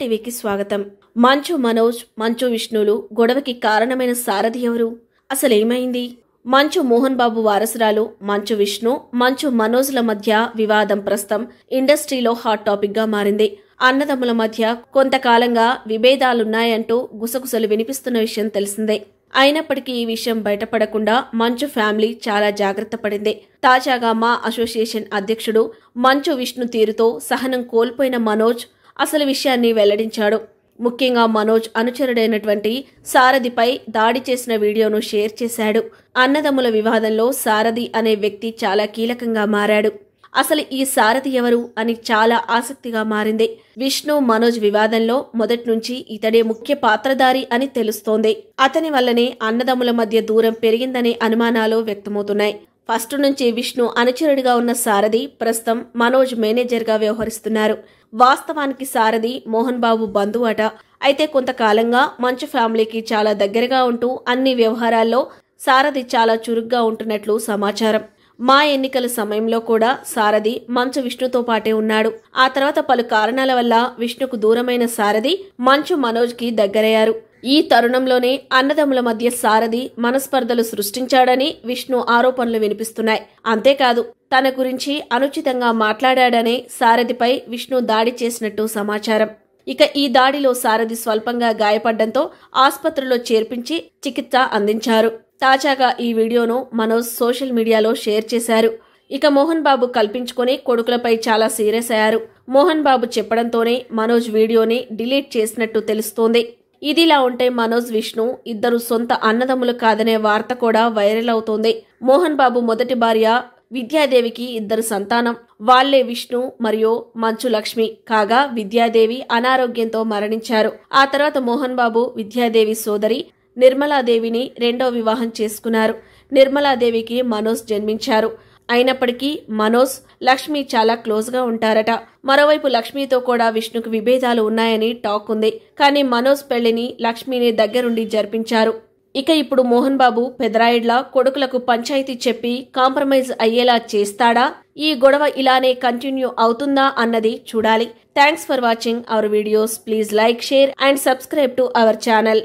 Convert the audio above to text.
టీవీకి స్వాగతం మంచు మనోజ్ మంచు విష్ణులు గొడవకి కారణమైన సారథి ఎవరు అసలేమైంది మంచు మోహన్ బాబు వారసురాలు మంచు విష్ణు మంచు మనోజ్ల మధ్య వివాదం ప్రస్తుతం ఇండస్ట్రీలో హాట్ టాపిక్గా మారింది అన్నదమ్ముల మధ్య కొంతకాలంగా విభేదాలున్నాయంటూ గుసగుసలు వినిపిస్తున్న విషయం తెలిసిందే అయినప్పటికీ ఈ విషయం బయటపడకుండా మంచు ఫ్యామిలీ చాలా జాగ్రత్త పడింది తాజాగా మా అసోసియేషన్ అధ్యక్షుడు మంచు విష్ణు తీరుతో సహనం కోల్పోయిన మనోజ్ అసలు విషయాన్ని వెల్లడించాడు ముఖ్యంగా మనోజ్ అనుచరుడైనటువంటి సారథిపై దాడి చేసిన వీడియోను షేర్ చేశాడు అన్నదమ్ముల వివాదంలో సారథి అనే వ్యక్తి చాలా కీలకంగా మారాడు అసలు ఈ సారథి ఎవరు అని చాలా ఆసక్తిగా మారింది విష్ణు మనోజ్ వివాదంలో మొదటి నుంచి ఇతడే ముఖ్య పాత్రధారి అని తెలుస్తోంది అతని వల్లనే అన్నదమ్ముల మధ్య దూరం పెరిగిందనే అనుమానాలు వ్యక్తమవుతున్నాయి ఫస్ట్ నుంచి విష్ణు అనుచరుడిగా ఉన్న సారథి ప్రస్తుతం మనోజ్ మేనేజర్గా వ్యవహరిస్తున్నారు వాస్తవానికి సారథి మోహన్ బాబు బంధువట అయితే కొంతకాలంగా మంచు ఫ్యామిలీకి చాలా దగ్గరగా ఉంటూ అన్ని వ్యవహారాల్లో సారథి చాలా చురుగ్గా ఉంటున్నట్లు సమాచారం మా ఎన్నికల సమయంలో కూడా సారథి మంచు విష్ణుతో పాటే ఉన్నాడు ఆ తర్వాత పలు కారణాల వల్ల విష్ణుకు దూరమైన సారథి మంచు మనోజ్కి దగ్గరయ్యారు ఈ తరుణంలోనే అన్నదమ్ముల మధ్య సారథి మనస్పర్ధలు సృష్టించాడని విష్ణు ఆరోపణలు వినిపిస్తున్నాయి అంతేకాదు తన గురించి అనుచితంగా మాట్లాడాడనే సారథిపై విష్ణు దాడి చేసినట్టు సమాచారం ఇక ఈ దాడిలో సారథి స్వల్పంగా గాయపడ్డంతో ఆసుపత్రిలో చేర్పించి చికిత్స అందించారు తాజాగా ఈ వీడియోను మనోజ్ సోషల్ మీడియాలో షేర్ చేశారు ఇక మోహన్ బాబు కల్పించుకొని కొడుకులపై చాలా సీరియస్ అయ్యారు మోహన్ బాబు చెప్పడంతోనే మనోజ్ వీడియోని డిలీట్ చేసినట్టు తెలుస్తోంది ఇదిలా ఉంటే మనోజ్ విష్ణు ఇద్దరు సొంత అన్నదమ్ములు కాదనే వార్త కూడా వైరల్ అవుతోంది మోహన్ బాబు మొదటి భార్య విద్యాదేవికి ఇద్దరు సంతానం వాళ్లే విష్ణు మరియు మంచు లక్ష్మి కాగా విద్యాదేవి అనారోగ్యంతో మరణించారు ఆ తర్వాత మోహన్ బాబు విద్యాదేవి సోదరి నిర్మలాదేవిని రెండో వివాహం చేసుకున్నారు నిర్మలాదేవికి మనోజ్ జన్మించారు అయినప్పటికీ మనోజ్ లక్ష్మి చాలా క్లోజ్గా ఉంటారట మరోవైపు లక్ష్మితో కూడా విష్ణుకు విభేదాలు ఉన్నాయని టాక్ ఉంది కానీ మనోజ్ పెళ్లిని లక్ష్మిని దగ్గరుండి జరిపించారు ఇక ఇప్పుడు మోహన్ బాబు పెదరాయిడ్లా కొడుకులకు పంచాయతీ చెప్పి కాంప్రమైజ్ అయ్యేలా చేస్తాడా ఈ గొడవ ఇలానే కంటిన్యూ అవుతుందా అన్నది చూడాలి thanks for watching our videos please like share and subscribe to our channel